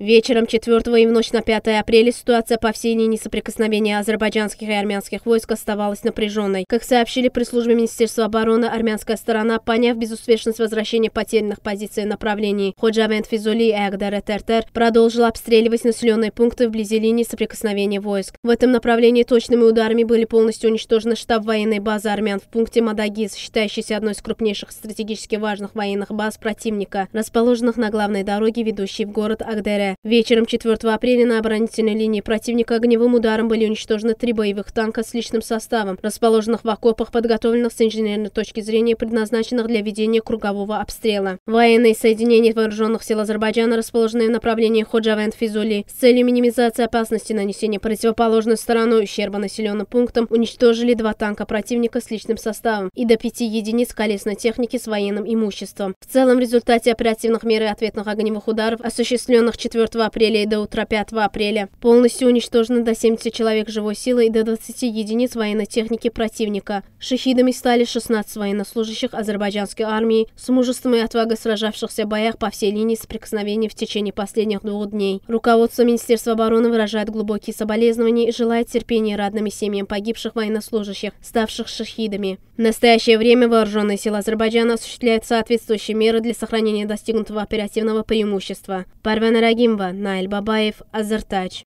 Вечером 4 и в ночь на 5 апреля ситуация по всей линии соприкосновения азербайджанских и армянских войск оставалась напряженной. Как сообщили при службе Министерства обороны, армянская сторона, поняв безуспешность возвращения потерянных позиций и направлений, Ходжавент Физули и Эгдер Тертер продолжила обстреливать населенные пункты вблизи линии соприкосновения войск. В этом направлении точными ударами были полностью уничтожены штаб военной базы армян в пункте Мадагис, считающийся одной из крупнейших стратегически важных военных баз противника, расположенных на главной дороге, ведущей в город Агдере. Вечером 4 апреля на оборонительной линии противника огневым ударом были уничтожены три боевых танка с личным составом, расположенных в окопах, подготовленных с инженерной точки зрения, предназначенных для ведения кругового обстрела. Военные соединения вооруженных сил Азербайджана расположенные в направлении Ходжавент-Физули с целью минимизации опасности нанесения противоположной стороной ущерба населенным пунктам уничтожили два танка противника с личным составом и до пяти единиц колесной техники с военным имуществом. В целом, в результате оперативных мер и ответных огневых ударов, осуществленных 4 4 апреля и до утра 5 апреля. Полностью уничтожено до 70 человек живой силы и до 20 единиц военной техники противника. Шахидами стали 16 военнослужащих азербайджанской армии с мужеством и отвагой сражавшихся в боях по всей линии соприкосновения в течение последних двух дней. Руководство Министерства обороны выражает глубокие соболезнования и желает терпения родным и семьям погибших военнослужащих, ставших шахидами. В настоящее время вооруженные силы Азербайджана осуществляют соответствующие меры для сохранения достигнутого оперативного преимущества. Парвен Рагим Симба Наиль Бабаев, Азертач.